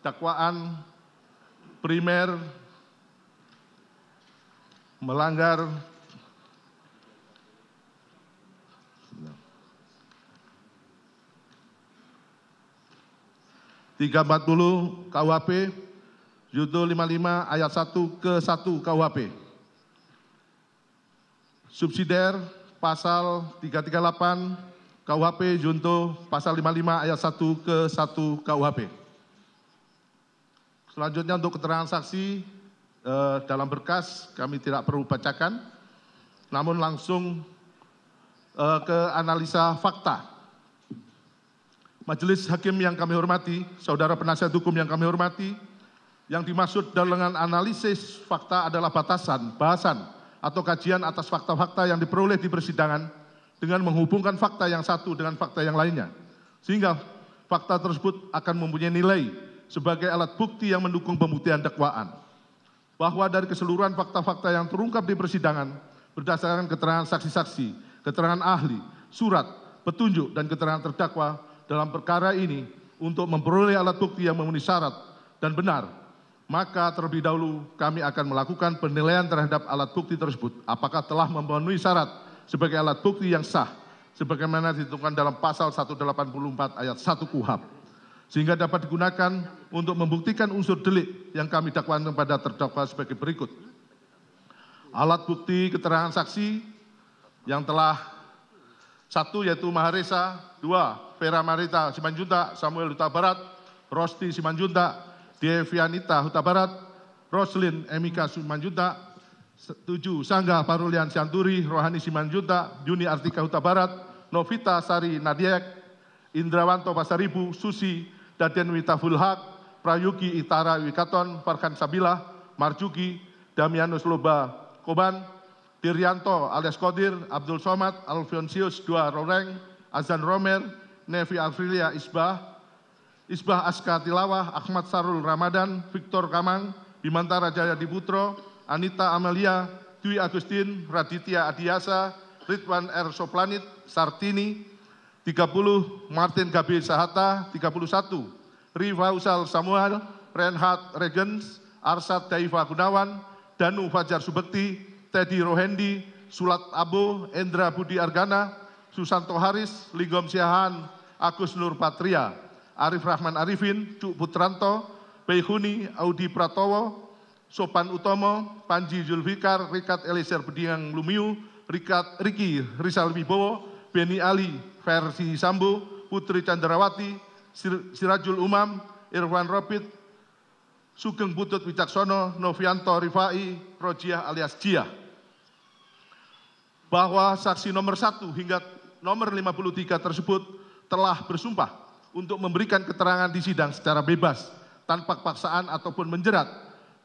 dakwaan primer melanggar tiga empat puluh KUHP judul lima lima ayat satu ke satu KUHP subsidiar pasal tiga tiga delapan KUHP junto pasal lima lima ayat satu ke satu KUHP selanjutnya untuk keterangan saksi eh, dalam berkas kami tidak perlu bacakan namun langsung eh, ke analisa fakta Majelis Hakim yang kami hormati, Saudara Penasihat Hukum yang kami hormati, yang dimaksud dengan analisis fakta adalah batasan, bahasan, atau kajian atas fakta-fakta yang diperoleh di persidangan dengan menghubungkan fakta yang satu dengan fakta yang lainnya. Sehingga fakta tersebut akan mempunyai nilai sebagai alat bukti yang mendukung pembuktian dakwaan. Bahwa dari keseluruhan fakta-fakta yang terungkap di persidangan berdasarkan keterangan saksi-saksi, keterangan ahli, surat, petunjuk, dan keterangan terdakwa dalam perkara ini untuk memperoleh alat bukti yang memenuhi syarat dan benar, maka terlebih dahulu kami akan melakukan penilaian terhadap alat bukti tersebut. Apakah telah memenuhi syarat sebagai alat bukti yang sah sebagaimana ditentukan dalam pasal 184 ayat 1 KUHAP sehingga dapat digunakan untuk membuktikan unsur delik yang kami dakwakan kepada terdakwa sebagai berikut. Alat bukti keterangan saksi yang telah satu yaitu Maharesa, dua Vera Marita Simanjunta, Samuel Huta Barat, Rosti Simanjunta, Devianita Huta Barat, Roslin Emika Simanjunta, tujuh Sangga Parulian Sianturi, Rohani Simanjunta, Juni Artika Huta Barat, Novita Sari Nadiek, Indrawanto Pasaribu, Susi Daden Witaful Haq, Prayuki Itara Wikaton, Farhan Sabila, Marjuki, Damianus Loba, Koban, Dirianto alias Kodir, Abdul Somad, Alfonsius Dua Roreng, Azan Romer, Nevi Afrilia Isbah, Isbah Aska Tilawah, Ahmad Sarul Ramadan, Victor Kamang, Bimantara Jaya Diputro, Anita Amelia, Dwi Agustin, Raditya Adiasa, Ridwan R. Soplanit, Sartini, 30, Martin Gabi Sahata, 31, Rivausal Samuel, Renhat Regens, Arsat Daiva Gunawan, Danu Fajar Subekti, Teddy Rohendi, Sulat Abu, Endra Budi Argana, Susanto Haris, Ligom Siahan, Agus Nur Patria, Arif Rahman Arifin, Cuk Putranto, Baihuni, Audi Pratowo, Sopan Utomo, Panji Julfikar, Rikat Eliezer Bediang Lumiu, Rikat Riki Rizal Wibowo, Beni Ali, Versi Sambu, Putri Chandrawati, Sirajul Umam, Irwan Robit, Sugeng Butut Wicaksono, Novianto Rifai, Rojiah alias Jia. Bahwa saksi nomor satu hingga nomor 53 tersebut telah bersumpah untuk memberikan keterangan di sidang secara bebas, tanpa paksaan ataupun menjerat,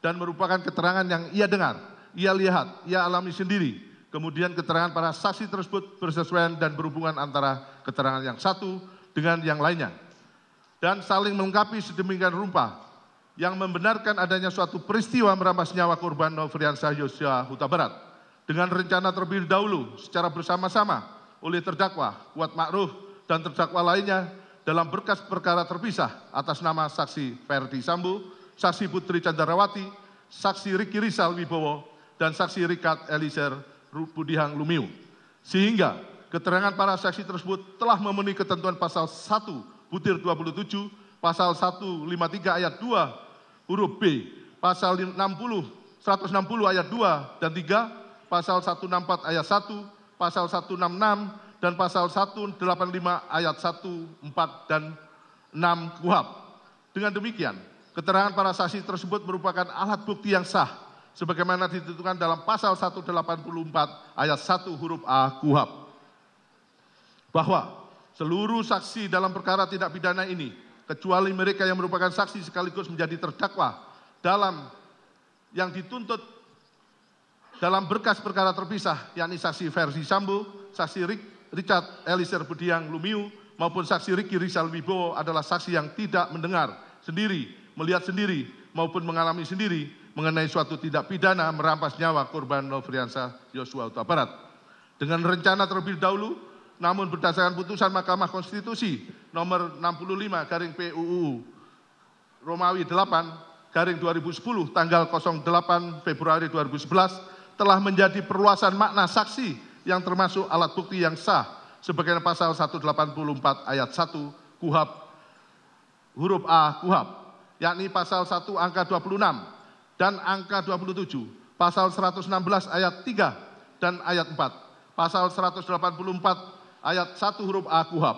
dan merupakan keterangan yang ia dengar, ia lihat, ia alami sendiri. Kemudian keterangan para saksi tersebut bersesuaian dan berhubungan antara keterangan yang satu dengan yang lainnya dan saling melengkapi sedemikian rupa yang membenarkan adanya suatu peristiwa merampas nyawa korban Nofriansah Yosua Huta Barat dengan rencana terlebih dahulu secara bersama-sama oleh terdakwa Kuat makruh dan terdakwa lainnya dalam berkas perkara terpisah atas nama saksi Ferdi Sambu, saksi Putri Candrawati, saksi Riki Rizal Wibowo, dan saksi Rikat Elizer Budihang Lumiu. Sehingga keterangan para saksi tersebut telah memenuhi ketentuan pasal 1 butir 27, pasal 153 ayat 2 huruf B, pasal 60 160 ayat 2 dan 3, pasal 164 ayat 1, pasal 166 dan pasal 185 ayat 1, 4 dan 6 Kuhab Dengan demikian, keterangan para saksi tersebut merupakan alat bukti yang sah sebagaimana ditentukan dalam pasal 184 ayat 1 huruf A Kuhab bahwa seluruh saksi dalam perkara tindak pidana ini, kecuali mereka yang merupakan saksi sekaligus menjadi terdakwa dalam yang dituntut dalam berkas perkara terpisah, yakni saksi Versi Sambo, saksi Rick, Richard Eliezer Budiang Lumiu, maupun saksi Ricky Rizal Wibowo adalah saksi yang tidak mendengar sendiri, melihat sendiri, maupun mengalami sendiri mengenai suatu tindak pidana merampas nyawa korban Nofriansa Yosua Utabarat. Dengan rencana terlebih dahulu, namun berdasarkan putusan Mahkamah Konstitusi nomor 65 garing PUU Romawi 8 garing 2010 tanggal 08 Februari 2011 telah menjadi perluasan makna saksi yang termasuk alat bukti yang sah sebagaimana pasal 184 ayat 1 KUHAP huruf A KUHAP yakni pasal 1 angka 26 dan angka 27 pasal 116 ayat 3 dan ayat 4 pasal 184 ayat 1 huruf A Kuhab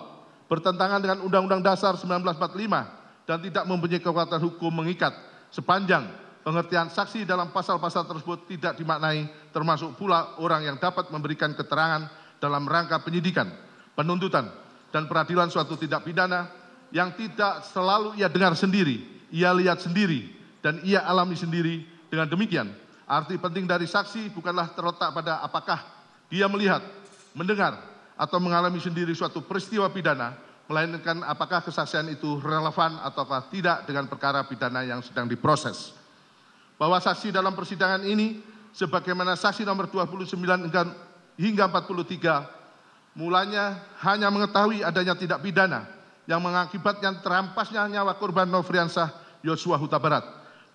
bertentangan dengan Undang-Undang Dasar 1945 dan tidak mempunyai kekuatan hukum mengikat sepanjang pengertian saksi dalam pasal-pasal tersebut tidak dimaknai termasuk pula orang yang dapat memberikan keterangan dalam rangka penyidikan, penuntutan, dan peradilan suatu tindak pidana yang tidak selalu ia dengar sendiri, ia lihat sendiri, dan ia alami sendiri dengan demikian. Arti penting dari saksi bukanlah terletak pada apakah dia melihat, mendengar, atau mengalami sendiri suatu peristiwa pidana, melainkan apakah kesaksian itu relevan ataukah tidak dengan perkara pidana yang sedang diproses. Bahwa saksi dalam persidangan ini, sebagaimana saksi nomor 29 hingga 43, mulanya hanya mengetahui adanya tidak pidana yang mengakibatkan terampasnya nyawa korban Nofriansah Yosua Huta Barat.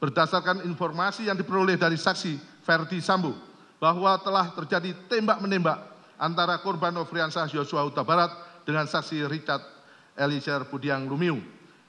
Berdasarkan informasi yang diperoleh dari saksi Ferdi Sambo, bahwa telah terjadi tembak-menembak antara korban nofriansah yosua huta barat dengan saksi richard eliezer budiang lumiu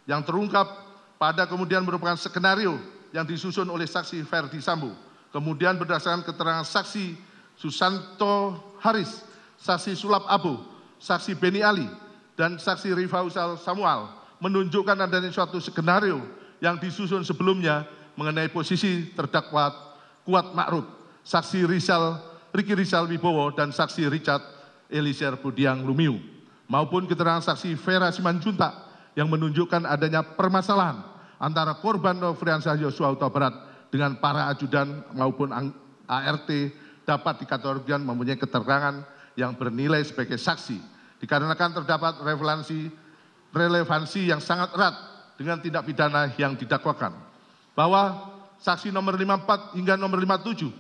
yang terungkap pada kemudian merupakan skenario yang disusun oleh saksi Ferdi Sambo. Kemudian berdasarkan keterangan saksi Susanto Haris, saksi Sulap Abu, saksi Beni Ali, dan saksi Rifausal Samuel menunjukkan adanya suatu skenario yang disusun sebelumnya mengenai posisi terdakwa Kuat makrut. saksi Rizal Riki Rizal Wibowo dan saksi Richard Elisir Budiang Lumiu, maupun keterangan saksi Vera Simanjuntak yang menunjukkan adanya permasalahan antara korban Nofriansyah Yosua Utabarat dengan para ajudan maupun ART dapat dikategorikan mempunyai keterangan yang bernilai sebagai saksi dikarenakan terdapat relevansi relevansi yang sangat erat dengan tindak pidana yang didakwakan bahwa saksi nomor 54 hingga nomor 57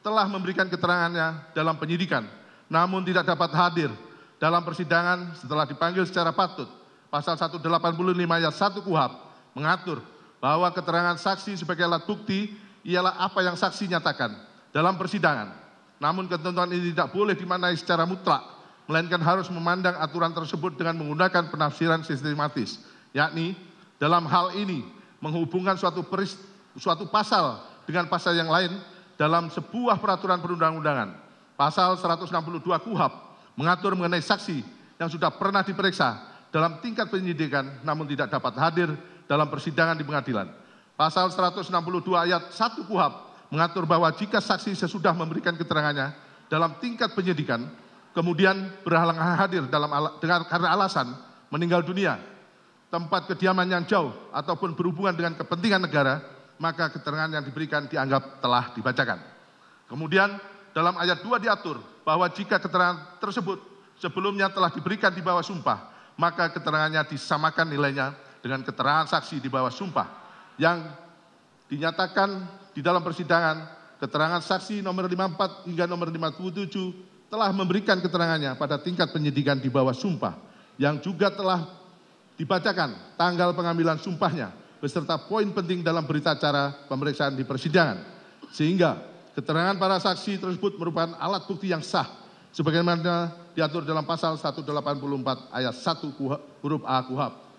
telah memberikan keterangannya dalam penyidikan, namun tidak dapat hadir dalam persidangan setelah dipanggil secara patut. Pasal 185 ayat 1 KUHAP mengatur bahwa keterangan saksi sebagai alat bukti ialah apa yang saksi nyatakan dalam persidangan. Namun ketentuan ini tidak boleh dimanai secara mutlak, melainkan harus memandang aturan tersebut dengan menggunakan penafsiran sistematis, yakni dalam hal ini menghubungkan suatu peris, suatu pasal dengan pasal yang lain dalam sebuah peraturan perundang-undangan. Pasal 162 KUHAP mengatur mengenai saksi yang sudah pernah diperiksa dalam tingkat penyidikan namun tidak dapat hadir dalam persidangan di pengadilan. Pasal 162 ayat 1 KUHAP mengatur bahwa jika saksi sesudah memberikan keterangannya dalam tingkat penyidikan kemudian berhalangan hadir dalam ala, dengan, karena alasan meninggal dunia, tempat kediaman yang jauh ataupun berhubungan dengan kepentingan negara maka keterangan yang diberikan dianggap telah dibacakan. Kemudian dalam ayat 2 diatur bahwa jika keterangan tersebut sebelumnya telah diberikan di bawah sumpah, maka keterangannya disamakan nilainya dengan keterangan saksi di bawah sumpah yang dinyatakan di dalam persidangan keterangan saksi nomor 54 hingga nomor 57 telah memberikan keterangannya pada tingkat penyidikan di bawah sumpah yang juga telah dibacakan tanggal pengambilan sumpahnya beserta poin penting dalam berita acara pemeriksaan di persidangan. Sehingga keterangan para saksi tersebut merupakan alat bukti yang sah sebagaimana diatur dalam pasal 184 ayat 1 huruf A KUHAP